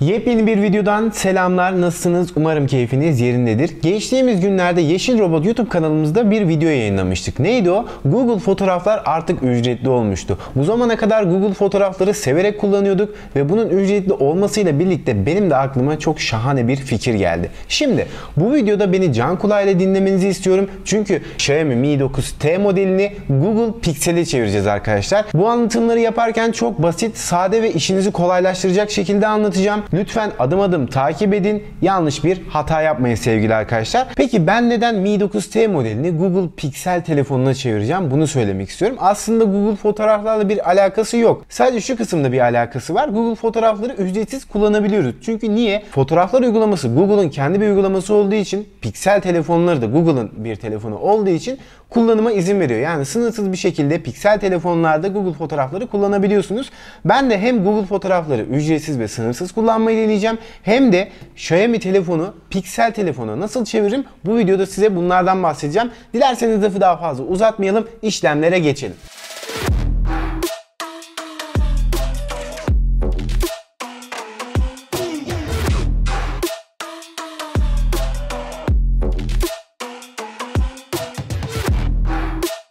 Yepyeni bir videodan selamlar. Nasılsınız? Umarım keyfiniz yerindedir. Geçtiğimiz günlerde Yeşil Robot YouTube kanalımızda bir video yayınlamıştık. Neydi o? Google Fotoğraflar artık ücretli olmuştu. Bu zamana kadar Google Fotoğrafları severek kullanıyorduk ve bunun ücretli olmasıyla birlikte benim de aklıma çok şahane bir fikir geldi. Şimdi bu videoda beni can kulağıyla dinlemenizi istiyorum. Çünkü Xiaomi Mi 9T modelini Google Pixel'e çevireceğiz arkadaşlar. Bu anlatımları yaparken çok basit, sade ve işinizi kolaylaştıracak şekilde anlatacağım. Lütfen adım adım takip edin. Yanlış bir hata yapmayın sevgili arkadaşlar. Peki ben neden Mi 9T modelini Google Pixel telefonuna çevireceğim? Bunu söylemek istiyorum. Aslında Google fotoğraflarla bir alakası yok. Sadece şu kısımda bir alakası var. Google fotoğrafları ücretsiz kullanabiliyoruz. Çünkü niye? Fotoğraflar uygulaması Google'ın kendi bir uygulaması olduğu için Pixel telefonları da Google'ın bir telefonu olduğu için kullanıma izin veriyor. Yani sınırsız bir şekilde piksel telefonlarda Google fotoğrafları kullanabiliyorsunuz. Ben de hem Google fotoğrafları ücretsiz ve sınırsız kullanmayı deneyeceğim hem de Xiaomi telefonu piksel telefona nasıl çeviririm bu videoda size bunlardan bahsedeceğim. Dilerseniz lafı daha fazla uzatmayalım işlemlere geçelim.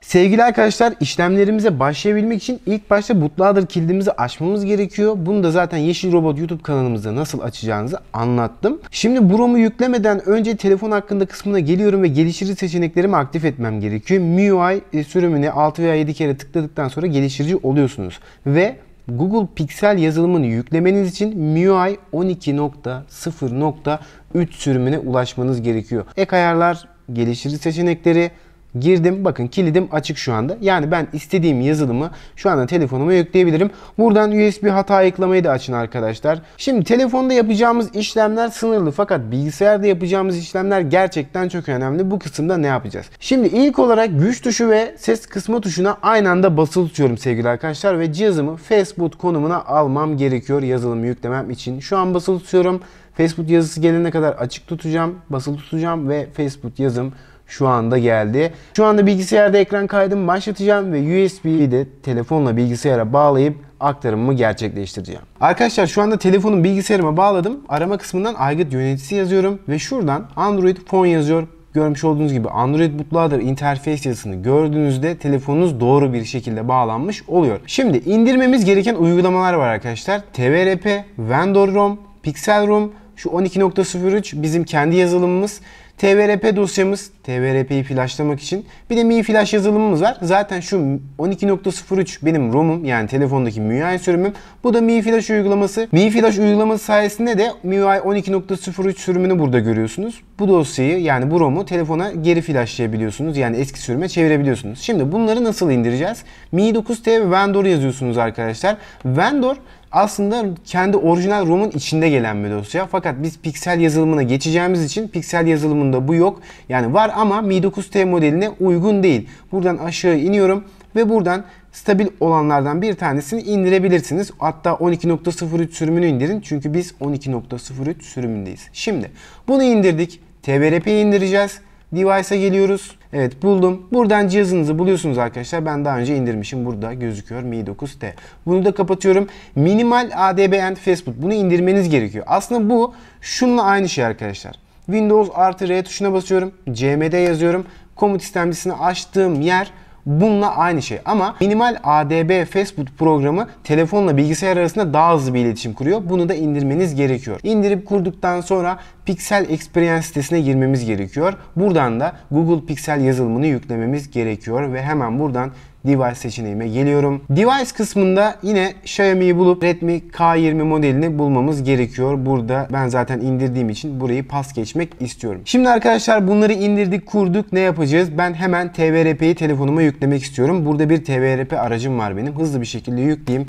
Sevgili arkadaşlar işlemlerimize başlayabilmek için ilk başta bootloader kilidimizi açmamız gerekiyor. Bunu da zaten Yeşil Robot YouTube kanalımızda nasıl açacağınızı anlattım. Şimdi bu yüklemeden önce telefon hakkında kısmına geliyorum ve geliştirici seçeneklerimi aktif etmem gerekiyor. MIUI e, sürümüne 6 veya 7 kere tıkladıktan sonra geliştirici oluyorsunuz. Ve Google Pixel yazılımını yüklemeniz için MIUI 12.0.3 sürümüne ulaşmanız gerekiyor. Ek ayarlar, geliştirici seçenekleri, girdim. Bakın kilidim açık şu anda. Yani ben istediğim yazılımı şu anda telefonuma yükleyebilirim. Buradan USB hata ayıklamayı da açın arkadaşlar. Şimdi telefonda yapacağımız işlemler sınırlı fakat bilgisayarda yapacağımız işlemler gerçekten çok önemli. Bu kısımda ne yapacağız? Şimdi ilk olarak güç tuşu ve ses kısma tuşuna aynı anda basılı tutuyorum sevgili arkadaşlar ve cihazımı Facebook konumuna almam gerekiyor yazılımı yüklemem için. Şu an basılı tutuyorum. Facebook yazısı gelene kadar açık tutacağım, basılı tutacağım ve Facebook yazım şu anda geldi. Şu anda bilgisayarda ekran kaydımı başlatacağım ve USB'yi de telefonla bilgisayara bağlayıp aktarımımı gerçekleştireceğim. Arkadaşlar şu anda telefonun bilgisayarıma bağladım. Arama kısmından aygıt yöneticisi yazıyorum ve şuradan Android Phone yazıyor. Görmüş olduğunuz gibi Android Bootloader interface yazısını gördüğünüzde telefonunuz doğru bir şekilde bağlanmış oluyor. Şimdi indirmemiz gereken uygulamalar var arkadaşlar. TVRP, Vendor ROM, Pixel ROM, şu 12.03 bizim kendi yazılımımız. TVRP dosyamız, TVRP'yi flashlamak için. Bir de Mi Flash yazılımımız var. Zaten şu 12.03 benim ROM'um yani telefondaki MIUI sürümüm. Bu da Mi Flash uygulaması. Mi Flash uygulaması sayesinde de MIUI 12.03 sürümünü burada görüyorsunuz. Bu dosyayı yani bu ROM'u telefona geri flashlayabiliyorsunuz. Yani eski sürüme çevirebiliyorsunuz. Şimdi bunları nasıl indireceğiz? Mi 9T ve Vendor yazıyorsunuz arkadaşlar. Vendor aslında kendi orijinal ROM'un içinde gelen bir dosya. Fakat biz piksel yazılımına geçeceğimiz için piksel yazılımında bu yok. Yani var ama Mi 9T modeline uygun değil. Buradan aşağı iniyorum ve buradan stabil olanlardan bir tanesini indirebilirsiniz. Hatta 12.03 sürümünü indirin. Çünkü biz 12.03 sürümündeyiz. Şimdi bunu indirdik. TBRP'yi indireceğiz. Device'a geliyoruz. Evet buldum. Buradan cihazınızı buluyorsunuz arkadaşlar. Ben daha önce indirmişim. Burada gözüküyor Mi 9T. Bunu da kapatıyorum. Minimal ADBN Facebook. Bunu indirmeniz gerekiyor. Aslında bu şununla aynı şey arkadaşlar. Windows artı R tuşuna basıyorum. CMD yazıyorum. Komut istemcisini açtığım yer Bununla aynı şey ama minimal ADB fastboot programı telefonla bilgisayar arasında daha hızlı bir iletişim kuruyor. Bunu da indirmeniz gerekiyor. İndirip kurduktan sonra Pixel Experience sitesine girmemiz gerekiyor. Buradan da Google Pixel yazılımını yüklememiz gerekiyor ve hemen buradan device seçeneğime geliyorum. Device kısmında yine Xiaomi'yi bulup Redmi K20 modelini bulmamız gerekiyor. Burada ben zaten indirdiğim için burayı pas geçmek istiyorum. Şimdi arkadaşlar bunları indirdik kurduk ne yapacağız? Ben hemen TVRP'yi telefonuma yüklemek istiyorum. Burada bir TVRP aracım var benim. Hızlı bir şekilde yükleyeyim.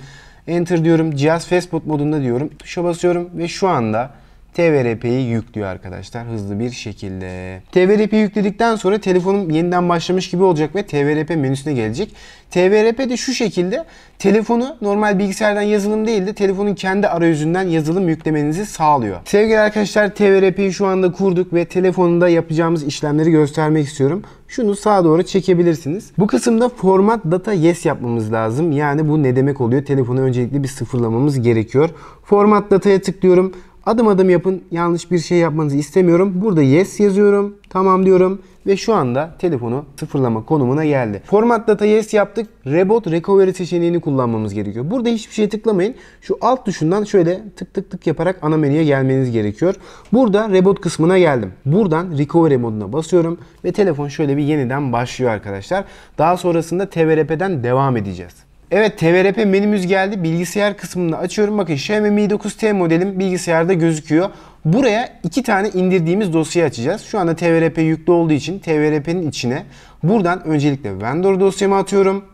Enter diyorum. Cihaz fastboot modunda diyorum. Tuşa basıyorum ve şu anda TVRP'yi yüklüyor arkadaşlar hızlı bir şekilde. TVRP'yi yükledikten sonra telefonum yeniden başlamış gibi olacak ve TVRP menüsüne gelecek. TVRP de şu şekilde telefonu normal bilgisayardan yazılım değil de telefonun kendi arayüzünden yazılım yüklemenizi sağlıyor. Sevgili arkadaşlar TVRP'yi şu anda kurduk ve telefonunda yapacağımız işlemleri göstermek istiyorum. Şunu sağa doğru çekebilirsiniz. Bu kısımda format data yes yapmamız lazım. Yani bu ne demek oluyor? Telefonu öncelikle bir sıfırlamamız gerekiyor. Format data'ya tıklıyorum. Adım adım yapın. Yanlış bir şey yapmanızı istemiyorum. Burada yes yazıyorum. Tamam diyorum. Ve şu anda telefonu sıfırlama konumuna geldi. Format data yes yaptık. Reboot recovery seçeneğini kullanmamız gerekiyor. Burada hiçbir şey tıklamayın. Şu alt tuşundan şöyle tık tık tık yaparak ana menüye gelmeniz gerekiyor. Burada reboot kısmına geldim. Buradan recovery moduna basıyorum. Ve telefon şöyle bir yeniden başlıyor arkadaşlar. Daha sonrasında TVRP'den devam edeceğiz. Evet TVRP menümüz geldi. Bilgisayar kısmını açıyorum. Bakın Xiaomi Mi 9T modelim bilgisayarda gözüküyor. Buraya iki tane indirdiğimiz dosyayı açacağız. Şu anda TVRP yüklü olduğu için TVRP'nin içine buradan öncelikle vendor dosyamı atıyorum.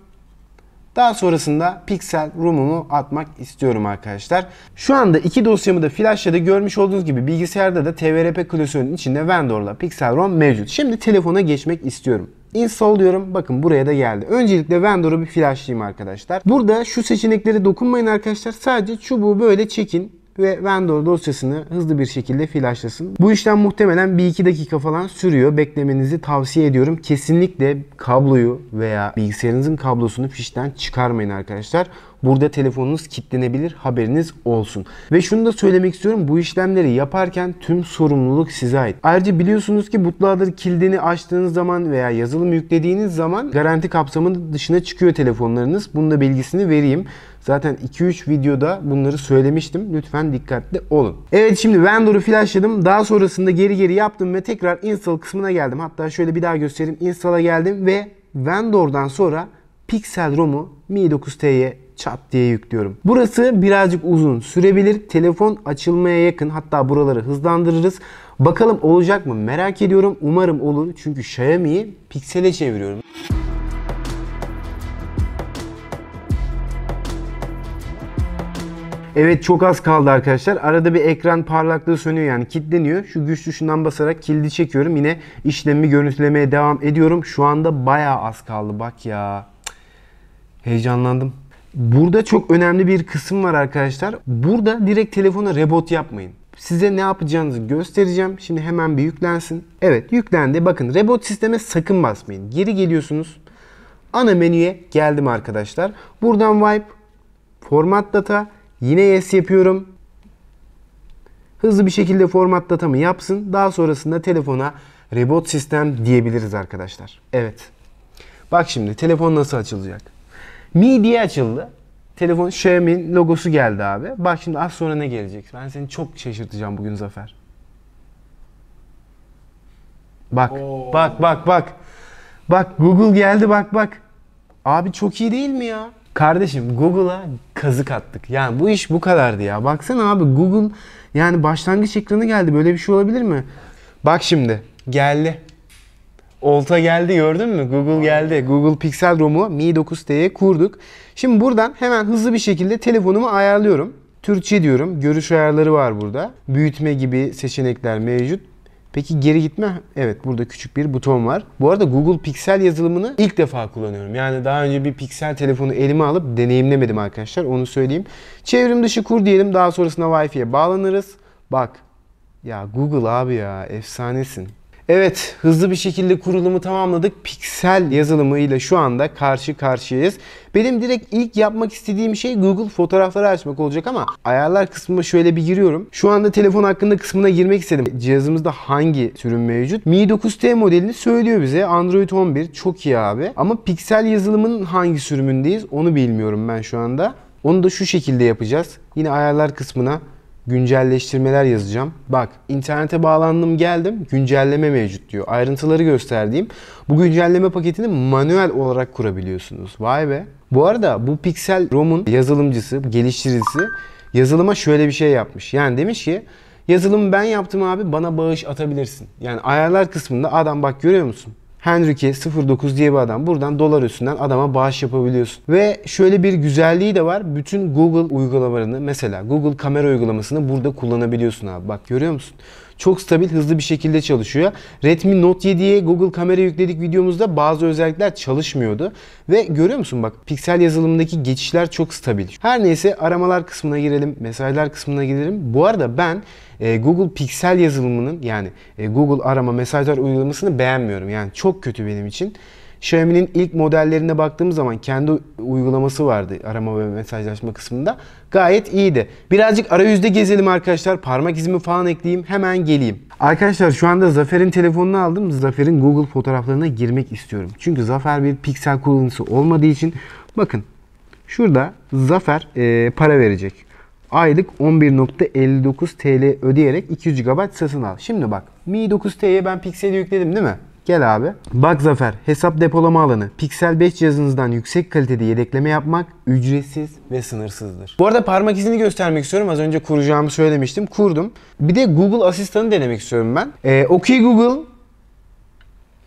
Daha sonrasında Pixel ROM'umu atmak istiyorum arkadaşlar. Şu anda iki dosyamı da Flash'ta da görmüş olduğunuz gibi bilgisayarda da TVRP klasörünün içinde Vendor'la Pixel ROM mevcut. Şimdi telefona geçmek istiyorum. Install diyorum. Bakın buraya da geldi. Öncelikle Vendor'u bir flashlayayım arkadaşlar. Burada şu seçenekleri dokunmayın arkadaşlar. Sadece çubuğu böyle çekin ve vendor dosyasını hızlı bir şekilde flaşlasın. Bu işlem muhtemelen bir iki dakika falan sürüyor. Beklemenizi tavsiye ediyorum. Kesinlikle kabloyu veya bilgisayarınızın kablosunu fişten çıkarmayın arkadaşlar. Burada telefonunuz kilitlenebilir haberiniz olsun. Ve şunu da söylemek istiyorum bu işlemleri yaparken tüm sorumluluk size ait. Ayrıca biliyorsunuz ki bootloader kilidini açtığınız zaman veya yazılım yüklediğiniz zaman garanti kapsamının dışına çıkıyor telefonlarınız. Bunun da bilgisini vereyim. Zaten 2-3 videoda bunları söylemiştim. Lütfen dikkatli olun. Evet şimdi Vendor'u flashladım. Daha sonrasında geri geri yaptım ve tekrar install kısmına geldim. Hatta şöyle bir daha göstereyim. Install'a geldim ve Vendor'dan sonra Pixel ROM'u Mi 9T'ye çat diye yüklüyorum. Burası birazcık uzun sürebilir. Telefon açılmaya yakın. Hatta buraları hızlandırırız. Bakalım olacak mı? Merak ediyorum. Umarım olur. Çünkü Xiaomi'yi piksele çeviriyorum. Evet çok az kaldı arkadaşlar. Arada bir ekran parlaklığı sönüyor yani kilitleniyor. Şu güç tuşundan basarak kilidi çekiyorum. Yine işlemi görüntülemeye devam ediyorum. Şu anda baya az kaldı bak ya. Heyecanlandım. Burada çok önemli bir kısım var arkadaşlar. Burada direkt telefona reboot yapmayın. Size ne yapacağınızı göstereceğim. Şimdi hemen bir yüklensin. Evet yüklendi. Bakın reboot sisteme sakın basmayın. Geri geliyorsunuz. Ana menüye geldim arkadaşlar. Buradan wipe, format data, Yine yes yapıyorum. Hızlı bir şekilde formatlatamı yapsın. Daha sonrasında telefona rebot sistem diyebiliriz arkadaşlar. Evet. Bak şimdi telefon nasıl açılacak. Mi diye açıldı. Telefon Xiaomi logosu geldi abi. Bak şimdi az sonra ne gelecek. Ben seni çok şaşırtacağım bugün Zafer. Bak, Oo. bak, bak, bak. Bak Google geldi bak bak. Abi çok iyi değil mi ya? Kardeşim Google'a kazık attık. Yani bu iş bu kadardı ya. Baksana abi Google yani başlangıç ekranı geldi. Böyle bir şey olabilir mi? Bak şimdi geldi. Olta geldi gördün mü? Google geldi. Google Pixel ROM'u Mi 9T'ye kurduk. Şimdi buradan hemen hızlı bir şekilde telefonumu ayarlıyorum. Türkçe diyorum. Görüş ayarları var burada. Büyütme gibi seçenekler mevcut. Peki geri gitme? Evet burada küçük bir buton var. Bu arada Google Pixel yazılımını ilk defa kullanıyorum. Yani daha önce bir Pixel telefonu elime alıp deneyimlemedim arkadaşlar. Onu söyleyeyim. Çevrim dışı kur diyelim. Daha sonrasında Wi-Fi'ye bağlanırız. Bak ya Google abi ya efsanesin. Evet hızlı bir şekilde kurulumu tamamladık. Pixel yazılımıyla şu anda karşı karşıyayız. Benim direkt ilk yapmak istediğim şey Google fotoğrafları açmak olacak ama ayarlar kısmına şöyle bir giriyorum. Şu anda telefon hakkında kısmına girmek istedim. Cihazımızda hangi sürüm mevcut? Mi 9T modelini söylüyor bize. Android 11 çok iyi abi. Ama Pixel yazılımının hangi sürümündeyiz onu bilmiyorum ben şu anda. Onu da şu şekilde yapacağız. Yine ayarlar kısmına güncelleştirmeler yazacağım. Bak internete bağlandım geldim güncelleme mevcut diyor. Ayrıntıları gösterdiğim. Bu güncelleme paketini manuel olarak kurabiliyorsunuz. Vay be. Bu arada bu Pixel ROM'un yazılımcısı, geliştiricisi yazılıma şöyle bir şey yapmış. Yani demiş ki yazılımı ben yaptım abi bana bağış atabilirsin. Yani ayarlar kısmında adam bak görüyor musun? Henrique 09 diye bir adam. Buradan dolar üstünden adama bağış yapabiliyorsun. Ve şöyle bir güzelliği de var. Bütün Google uygulamalarını mesela Google kamera uygulamasını burada kullanabiliyorsun abi. Bak görüyor musun? Çok stabil, hızlı bir şekilde çalışıyor. Redmi Note 7'ye Google kamera yükledik videomuzda bazı özellikler çalışmıyordu. Ve görüyor musun bak piksel yazılımındaki geçişler çok stabil. Her neyse aramalar kısmına girelim, mesajlar kısmına girelim. Bu arada ben ee, Google Pixel yazılımının yani e, Google arama mesajlar uygulamasını beğenmiyorum. Yani çok kötü benim için. Xiaomi'nin ilk modellerine baktığımız zaman kendi uygulaması vardı arama ve mesajlaşma kısmında. Gayet iyiydi. Birazcık arayüzde gezelim arkadaşlar. Parmak izimi falan ekleyeyim. Hemen geleyim. Arkadaşlar şu anda Zafer'in telefonunu aldım. Zafer'in Google fotoğraflarına girmek istiyorum. Çünkü Zafer bir piksel kullanıcısı olmadığı için bakın şurada Zafer e, para verecek aylık 11.59 TL ödeyerek 200 GB satın al. Şimdi bak Mi 9T'ye ben pikseli yükledim değil mi? Gel abi. Bak Zafer, hesap depolama alanı. Pixel 5 cihazınızdan yüksek kalitede yedekleme yapmak ücretsiz ve sınırsızdır. Bu arada parmak izini göstermek istiyorum. Az önce kuracağımı söylemiştim. Kurdum. Bir de Google Asistan'ı denemek istiyorum ben. Ee, okay Google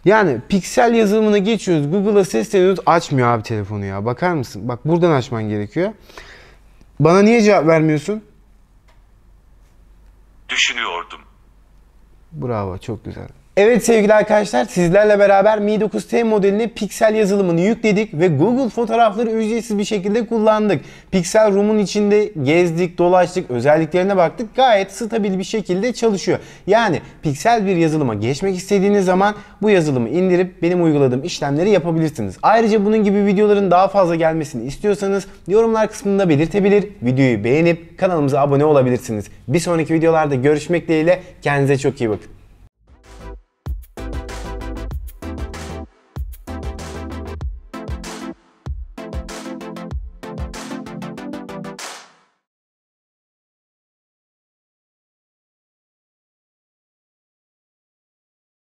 yani Pixel yazılımına geçiyoruz. Google Asistan'ı açmıyor abi telefonu ya. Bakar mısın? Bak buradan açman gerekiyor. Bana niye cevap vermiyorsun? Düşünüyordum. Bravo, çok güzel. Evet sevgili arkadaşlar sizlerle beraber Mi 9T modeline piksel yazılımını yükledik ve Google fotoğrafları ücretsiz bir şekilde kullandık. Pixel Room'un içinde gezdik, dolaştık, özelliklerine baktık. Gayet stabil bir şekilde çalışıyor. Yani piksel bir yazılıma geçmek istediğiniz zaman bu yazılımı indirip benim uyguladığım işlemleri yapabilirsiniz. Ayrıca bunun gibi videoların daha fazla gelmesini istiyorsanız yorumlar kısmında belirtebilir, videoyu beğenip kanalımıza abone olabilirsiniz. Bir sonraki videolarda görüşmek dileğiyle kendinize çok iyi bakın.